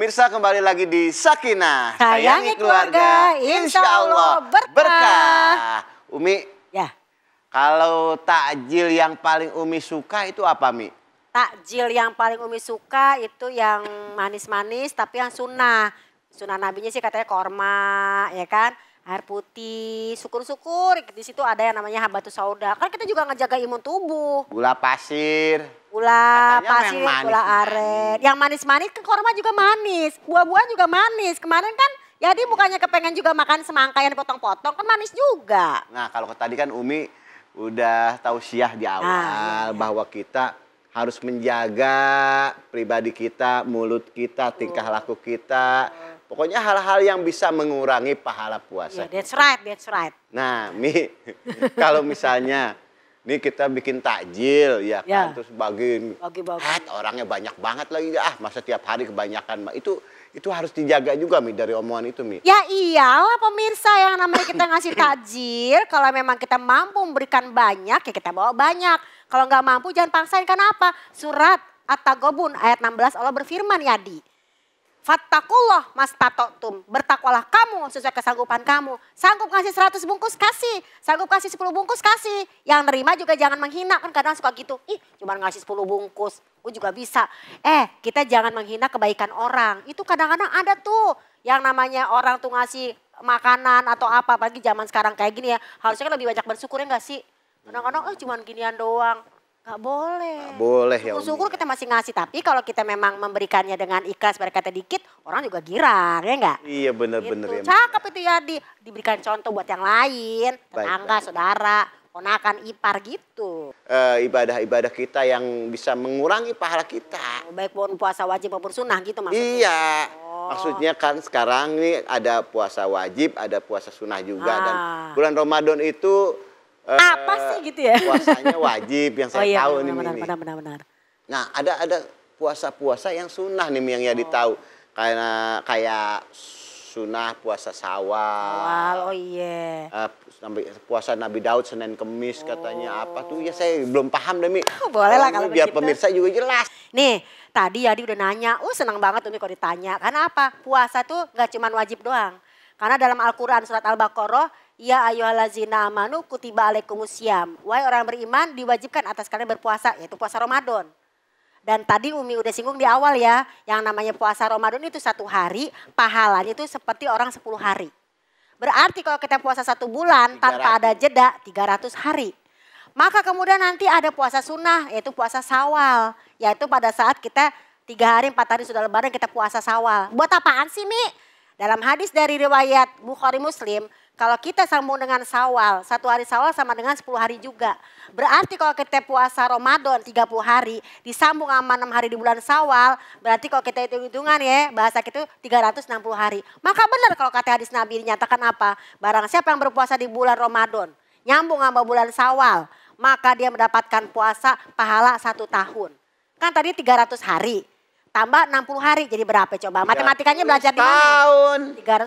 Pemirsa kembali lagi di Sakinah. Sayangi keluarga, keluarga insya Allah berkah. berkah. Umi, ya. kalau takjil yang paling Umi suka itu apa, Mi? Takjil yang paling Umi suka itu yang manis-manis tapi yang sunnah. Sunnah nabinya sih katanya korma, ya kan? air putih, syukur-syukur di situ ada yang namanya habatus sauda. Kan kita juga ngejaga imun tubuh. Gula pasir. Gula Katanya pasir, manis, gula aren. Yang manis-manis ke kan korma juga manis, buah-buahan juga manis. Kemarin kan jadi bukannya kepengen juga makan semangka yang dipotong-potong, kan manis juga. Nah kalau tadi kan Umi udah tahu siah di ah, awal nah, iya, bahwa kita harus menjaga pribadi kita, mulut kita, tingkah laku kita, Pokoknya hal-hal yang bisa mengurangi pahala puasa. Yeah, that's right, that's right. Nah, Mi, kalau misalnya ini kita bikin takjil ya kan ya. terus bagiin bagi, bagi. hat ah, orangnya banyak banget lagi ah masa tiap hari kebanyakan Ma. itu itu harus dijaga juga mi dari omongan itu mi ya iyalah pemirsa yang namanya kita ngasih takjil kalau memang kita mampu memberikan banyak ya kita bawa banyak kalau nggak mampu jangan paksain kenapa? apa surat At-Tagobun ayat 16 Allah berfirman Yadi Fattakullah mas tatotum. Bertakwalah kamu sesuai kesanggupan kamu. Sanggup kasih 100 bungkus kasih. Sanggup kasih 10 bungkus kasih. Yang nerima juga jangan menghina. Kan kadang suka gitu. Ih cuma ngasih 10 bungkus. Gue juga bisa. Eh kita jangan menghina kebaikan orang. Itu kadang-kadang ada tuh. Yang namanya orang tuh ngasih makanan atau apa. Apalagi zaman sekarang kayak gini ya. Harusnya kan lebih banyak bersyukur ya gak sih? Kadang-kadang eh cuman ginian doang Gak boleh. Gak boleh ya. Syukur kita masih ngasih tapi kalau kita memang memberikannya dengan ikhlas berkata dikit, orang juga girang ya enggak? Iya benar-benar gitu. ya. Cakep itu ya di, diberikan contoh buat yang lain, tetangga, baik, baik. saudara, ponakan, ipar gitu. ibadah eh, ibadah-ibadah kita yang bisa mengurangi pahala kita. Oh, baik pun puasa wajib maupun sunnah gitu maksudnya. Iya. Oh. Maksudnya kan sekarang ini ada puasa wajib, ada puasa sunnah juga ah. dan bulan Ramadan itu uh, apa sih gitu ya? Puasanya wajib yang saya oh, iya, tahu benar, nih. Benar, benar, benar, benar. Nah, ada ada puasa-puasa yang sunnah nih yang ya ditahu. Oh. Karena kayak sunnah puasa sawal. Sawal, oh iya. Uh, puasa Nabi Daud Senin Kemis oh. katanya apa tuh ya saya belum paham demi. Oh, boleh lah kalau biar pemirsa juga jelas. Nih, tadi Yadi udah nanya, Oh uh, senang banget Umi kok ditanya. Karena apa? Puasa tuh gak cuma wajib doang. Karena dalam Al-Quran surat Al-Baqarah Ya ayuhalazina amanu kutiba alaikumusiam. Wahai orang beriman diwajibkan atas kalian berpuasa yaitu puasa Ramadan. Dan tadi Umi udah singgung di awal ya, yang namanya puasa Ramadan itu satu hari, pahalanya itu seperti orang sepuluh hari. Berarti kalau kita puasa satu bulan 300. tanpa ada jeda tiga ratus hari. Maka kemudian nanti ada puasa sunnah yaitu puasa sawal. Yaitu pada saat kita tiga hari empat hari sudah lebaran kita puasa sawal. Buat apaan sih Mi? Dalam hadis dari riwayat Bukhari Muslim kalau kita sambung dengan sawal, satu hari sawal sama dengan 10 hari juga. Berarti kalau kita puasa Ramadan 30 hari, disambung sama 6 hari di bulan sawal, berarti kalau kita hitung-hitungan ya, bahasa kita 360 hari. Maka benar kalau kata hadis Nabi dinyatakan apa? Barang siapa yang berpuasa di bulan Ramadan, nyambung sama bulan sawal, maka dia mendapatkan puasa pahala satu tahun. Kan tadi 300 hari, Tambah 60 hari jadi berapa coba? Matematikanya belajar di mana? Tahun.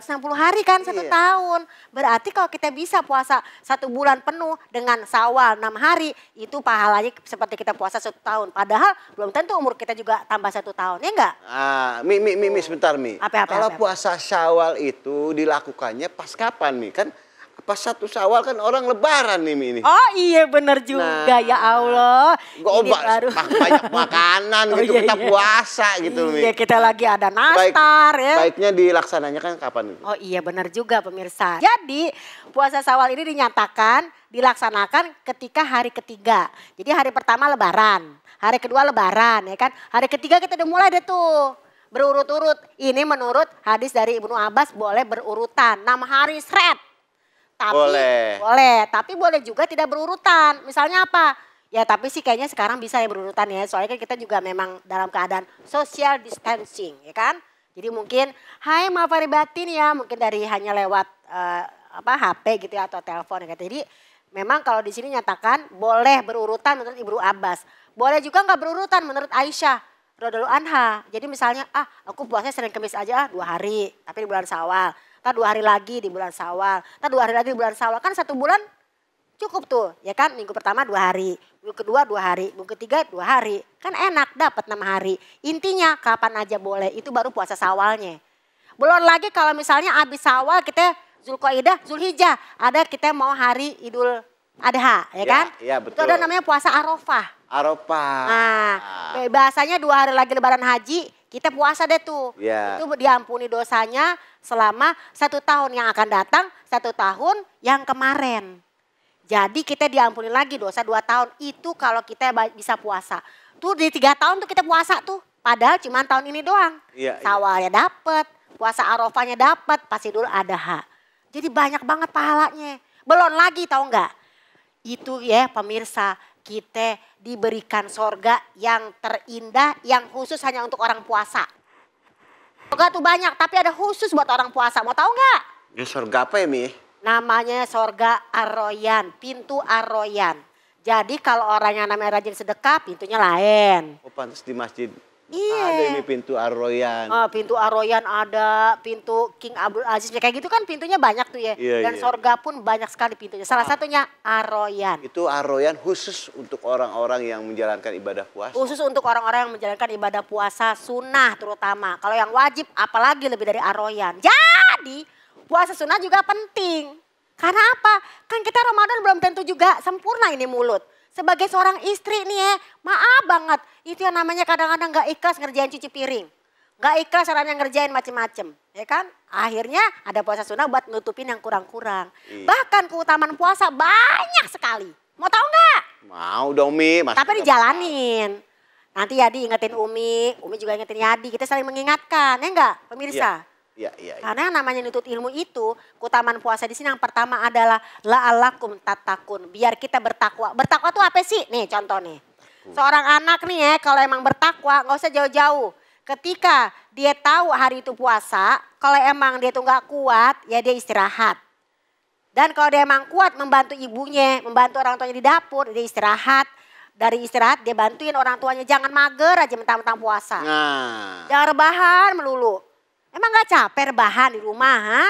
360 hari kan satu iya. tahun. Berarti kalau kita bisa puasa satu bulan penuh dengan sawal 6 hari. Itu pahalanya seperti kita puasa satu tahun. Padahal belum tentu umur kita juga tambah satu tahun. Ya enggak? Ah, mi, mi, mi, mi sebentar Mi. Apa, apa, kalau apa, apa. puasa sawal itu dilakukannya pas kapan Mi? Kan pas satu sawal kan orang lebaran nih ini Oh iya benar juga nah, ya Allah. Gobak baru... banyak makanan oh, gitu iya, kita iya. puasa gitu loh Iya kita lagi ada nastar Baik, ya. Baiknya dilaksananya kan kapan? Itu? Oh iya benar juga pemirsa. Jadi puasa sawal ini dinyatakan dilaksanakan ketika hari ketiga. Jadi hari pertama lebaran, hari kedua lebaran ya kan. Hari ketiga kita udah mulai deh tuh berurut-urut. Ini menurut hadis dari Ibnu Abbas boleh berurutan. 6 hari seret tapi boleh. boleh, tapi boleh juga tidak berurutan. Misalnya apa? Ya tapi sih kayaknya sekarang bisa ya berurutan ya. Soalnya kan kita juga memang dalam keadaan social distancing ya kan. Jadi mungkin hai maaf hari batin ya mungkin dari hanya lewat uh, apa HP gitu ya atau telepon ya. Kan. Jadi memang kalau di sini nyatakan boleh berurutan menurut Ibu Abbas. Boleh juga nggak berurutan menurut Aisyah Rodolu Anha. Jadi misalnya ah aku puasnya Senin Kamis aja ah, dua hari tapi di bulan Sawal. Ntar dua hari lagi di bulan Sawal. Ntar dua hari lagi di bulan Sawal. Kan satu bulan cukup tuh ya kan minggu pertama dua hari minggu kedua dua hari minggu ketiga dua hari kan enak dapat enam hari intinya kapan aja boleh itu baru puasa sawalnya belum lagi kalau misalnya abis sawal kita Zulkoidah Zulhijjah ada kita mau hari Idul Adha ya, ya kan ya, betul. itu ada namanya puasa Arofah. Arafah nah bahasanya dua hari lagi Lebaran Haji kita puasa deh tuh. Yeah. Itu diampuni dosanya selama satu tahun yang akan datang, satu tahun yang kemarin. Jadi kita diampuni lagi dosa dua tahun. Itu kalau kita bisa puasa. Tuh di tiga tahun tuh kita puasa tuh. Padahal cuma tahun ini doang. Yeah, iya. Sawalnya yeah. dapet, puasa arofanya dapet, pasti dulu ada hak. Jadi banyak banget pahalanya. Belum lagi tau nggak? Itu ya pemirsa kita diberikan sorga yang terindah, yang khusus hanya untuk orang puasa. Sorga tuh banyak, tapi ada khusus buat orang puasa. Mau tahu nggak? Ya sorga apa ya, Mi? Namanya sorga Arroyan, pintu Arroyan. Jadi kalau orang yang namanya rajin sedekah, pintunya lain. Oh, pantas di masjid Iya. Ada ini pintu Arroyan. Oh, pintu Arroyan ada, pintu King Abdul Aziz. Ya, kayak gitu kan pintunya banyak tuh ya. Iya, iya. Dan iya. sorga pun banyak sekali pintunya. Salah ah. satunya Arroyan. Itu Arroyan khusus untuk orang-orang yang menjalankan ibadah puasa. Khusus untuk orang-orang yang menjalankan ibadah puasa sunnah terutama. Kalau yang wajib apalagi lebih dari Arroyan. Jadi puasa sunnah juga penting. Karena apa? Kan kita Ramadan belum tentu juga sempurna ini mulut sebagai seorang istri nih ya, maaf banget. Itu yang namanya kadang-kadang gak ikhlas ngerjain cuci piring. Gak ikhlas caranya ngerjain macem-macem, ya kan? Akhirnya ada puasa sunnah buat nutupin yang kurang-kurang. Iya. Bahkan keutamaan puasa banyak sekali. Mau tahu gak? Mau dong Mi. Mas Tapi dijalanin. Nanti Yadi ingetin Umi, Umi juga ingetin Yadi. Kita saling mengingatkan, ya enggak pemirsa? Iya. Ya, ya, ya. Karena namanya nutut ilmu itu, kutaman puasa di sini yang pertama adalah la alakum tatakun. Biar kita bertakwa. Bertakwa tuh apa sih? Nih contoh nih. Seorang anak nih ya, kalau emang bertakwa nggak usah jauh-jauh. Ketika dia tahu hari itu puasa, kalau emang dia tuh nggak kuat, ya dia istirahat. Dan kalau dia emang kuat membantu ibunya, membantu orang tuanya di dapur, dia istirahat dari istirahat dia bantuin orang tuanya jangan mager aja mentang-mentang puasa. Nah. Jangan rebahan melulu. Emang gak capek rebahan di rumah, ha?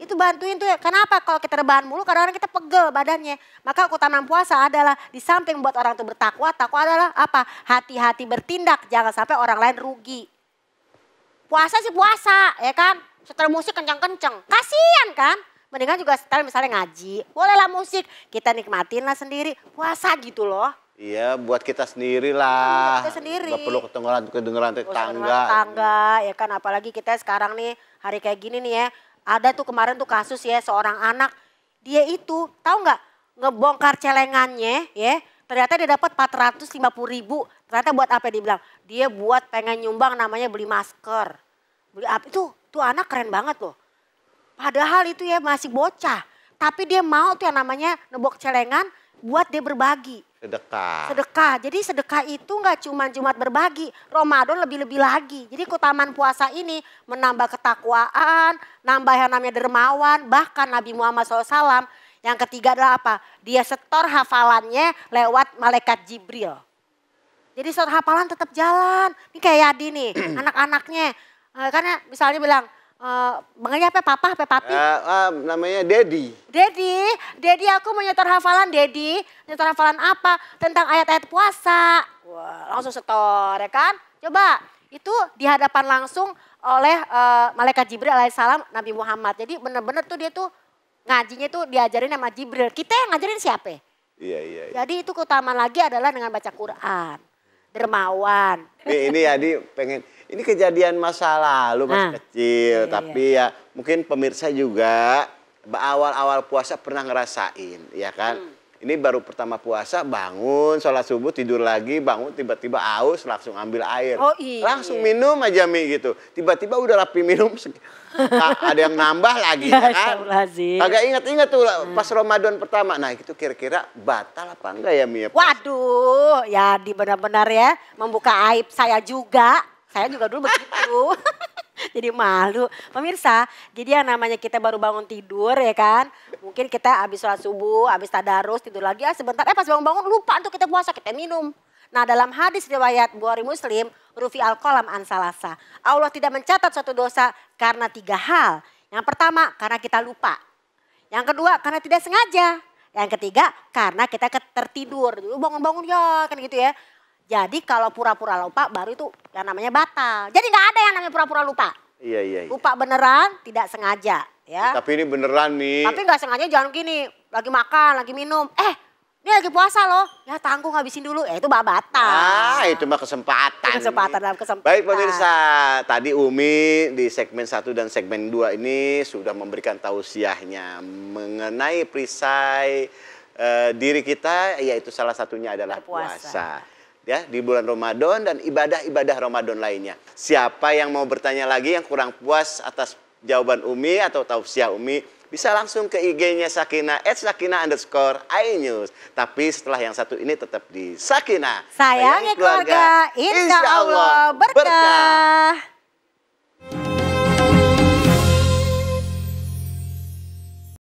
Iya. Itu bantuin tuh. Ya. Kenapa kalau kita rebahan mulu kadang-kadang kita pegel badannya. Maka keutamaan puasa adalah di samping buat orang itu bertakwa, takwa adalah apa? Hati-hati bertindak, jangan sampai orang lain rugi. Puasa sih puasa, ya kan? Setel musik kencang-kencang. kasihan kan? Mendingan juga setel misalnya ngaji. Bolehlah musik, kita nikmatin lah sendiri. Puasa gitu loh. Iya, iya, buat kita sendiri lah. Kita sendiri. Gak perlu kedengeran kedengeran tetangga. Tetangga, ya kan. Apalagi kita sekarang nih hari kayak gini nih ya. Ada tuh kemarin tuh kasus ya seorang anak dia itu tahu nggak ngebongkar celengannya ya ternyata dia dapat 450 ribu ternyata buat apa dibilang dia buat pengen nyumbang namanya beli masker beli apa itu tuh anak keren banget loh padahal itu ya masih bocah tapi dia mau tuh yang namanya nebok celengan buat dia berbagi. Sedekah. Sedekah. Jadi sedekah itu nggak cuma Jumat berbagi, Ramadan lebih-lebih lagi. Jadi kutaman puasa ini menambah ketakwaan, nambah yang namanya dermawan, bahkan Nabi Muhammad SAW yang ketiga adalah apa? Dia setor hafalannya lewat malaikat Jibril. Jadi setor hafalan tetap jalan. Ini kayak Yadi nih, anak-anaknya. Eh, karena misalnya bilang, Eh, mengenai apa papa apa papi? Uh, uh, namanya Dedi. Dedi, Dedi aku mau nyetor hafalan Dedi. Nyetor hafalan apa? Tentang ayat-ayat puasa. Wah, langsung setor ya kan? Coba itu di hadapan langsung oleh uh, malaikat Jibril alaihissalam Nabi Muhammad. Jadi benar-benar tuh dia tuh ngajinya tuh diajarin sama Jibril. Kita yang ngajarin siapa? Iya, iya, iya. Jadi itu keutamaan lagi adalah dengan baca Quran. Dermawan. Ini, ini Adi pengen ini kejadian masa lalu masih nah. kecil, iya, iya, tapi iya. ya mungkin pemirsa juga awal-awal puasa pernah ngerasain, ya kan? Hmm. Ini baru pertama puasa, bangun, sholat subuh, tidur lagi, bangun, tiba-tiba aus, langsung ambil air. Oh, iya. Langsung minum aja Mi gitu. Tiba-tiba udah rapi minum, ada yang nambah lagi ya, ya kan? Agak ingat-ingat tuh nah. pas Ramadan pertama. Nah itu kira-kira batal apa enggak ya Mi? Ya Waduh, ya di benar-benar ya membuka aib saya juga saya juga dulu begitu. jadi malu. Pemirsa, jadi yang namanya kita baru bangun tidur ya kan. Mungkin kita habis sholat subuh, habis tadarus, tidur lagi. Ah, sebentar, eh pas bangun-bangun lupa untuk kita puasa, kita minum. Nah dalam hadis riwayat Bukhari Muslim, Rufi Al-Qalam Ansalasa. Allah tidak mencatat suatu dosa karena tiga hal. Yang pertama, karena kita lupa. Yang kedua, karena tidak sengaja. Yang ketiga, karena kita tertidur. Dulu bangun-bangun ya, kan gitu ya. Jadi kalau pura-pura lupa baru itu yang namanya batal. Jadi nggak ada yang namanya pura-pura lupa. Iya, iya, iya. Lupa beneran, tidak sengaja. ya. ya tapi ini beneran nih. Tapi nggak sengaja jangan gini, lagi makan, lagi minum. Eh, ini lagi puasa loh. Ya tanggung habisin dulu. Ya itu mah batal. Ah, itu mah kesempatan. kesempatan dalam kesempatan. Baik pemirsa, tadi Umi di segmen 1 dan segmen 2 ini sudah memberikan tausiahnya mengenai perisai uh, diri kita yaitu salah satunya adalah Berpuasa. puasa ya di bulan Ramadan dan ibadah-ibadah Ramadan lainnya. Siapa yang mau bertanya lagi yang kurang puas atas jawaban Umi atau tausiah Umi bisa langsung ke IG-nya Sakina at Sakina underscore iNews. Tapi setelah yang satu ini tetap di Sakina. Sayangi keluarga, keluarga insya Allah berkah. berkah.